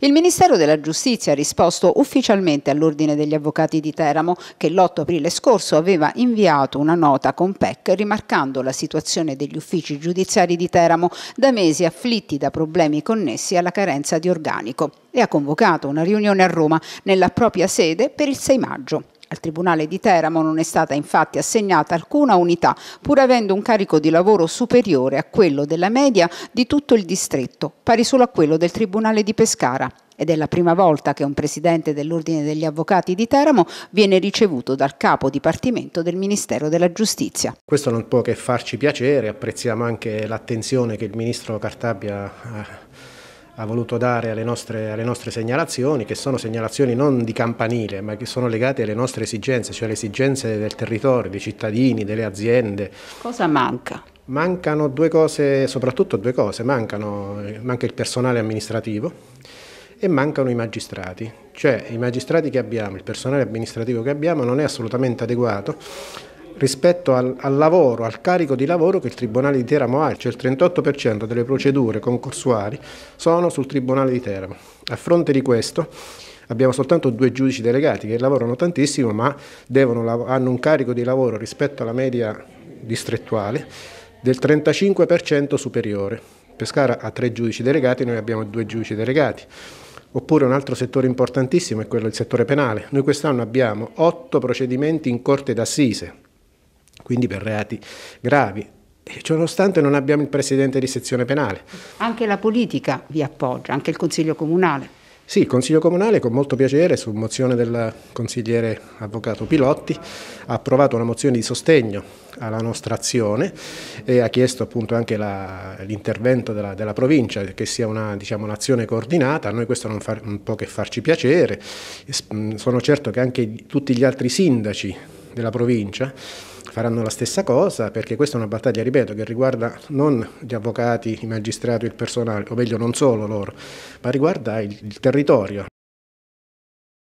Il Ministero della Giustizia ha risposto ufficialmente all'Ordine degli Avvocati di Teramo che l'8 aprile scorso aveva inviato una nota con PEC rimarcando la situazione degli uffici giudiziari di Teramo da mesi afflitti da problemi connessi alla carenza di organico e ha convocato una riunione a Roma nella propria sede per il 6 maggio. Al Tribunale di Teramo non è stata infatti assegnata alcuna unità, pur avendo un carico di lavoro superiore a quello della media di tutto il distretto, pari solo a quello del Tribunale di Pescara. Ed è la prima volta che un presidente dell'Ordine degli Avvocati di Teramo viene ricevuto dal capo dipartimento del Ministero della Giustizia. Questo non può che farci piacere, apprezziamo anche l'attenzione che il ministro Cartabia ha ha voluto dare alle nostre, alle nostre, segnalazioni, che sono segnalazioni non di campanile, ma che sono legate alle nostre esigenze, cioè alle esigenze del territorio, dei cittadini, delle aziende. Cosa manca? Mancano due cose, soprattutto due cose, mancano, manca il personale amministrativo e mancano i magistrati, cioè i magistrati che abbiamo, il personale amministrativo che abbiamo non è assolutamente adeguato rispetto al, al, lavoro, al carico di lavoro che il Tribunale di Teramo ha, cioè il 38% delle procedure concorsuali sono sul Tribunale di Teramo. A fronte di questo abbiamo soltanto due giudici delegati che lavorano tantissimo ma devono, hanno un carico di lavoro rispetto alla media distrettuale del 35% superiore. Pescara ha tre giudici delegati, noi abbiamo due giudici delegati. Oppure un altro settore importantissimo è quello del settore penale. Noi quest'anno abbiamo otto procedimenti in corte d'assise, quindi per reati gravi. E ciononostante non abbiamo il presidente di sezione penale. Anche la politica vi appoggia, anche il Consiglio Comunale. Sì, il Consiglio Comunale con molto piacere, su mozione del consigliere avvocato Pilotti, ha approvato una mozione di sostegno alla nostra azione e ha chiesto appunto anche l'intervento della, della, provincia, che sia diciamo, un'azione diciamo, coordinata. A noi questo non, fa, non può che farci piacere. Sono certo che anche tutti gli altri sindaci della provincia faranno la stessa cosa perché questa è una battaglia, ripeto, che riguarda non gli avvocati, i magistrati, il personale, o meglio non solo loro, ma riguarda il, il territorio.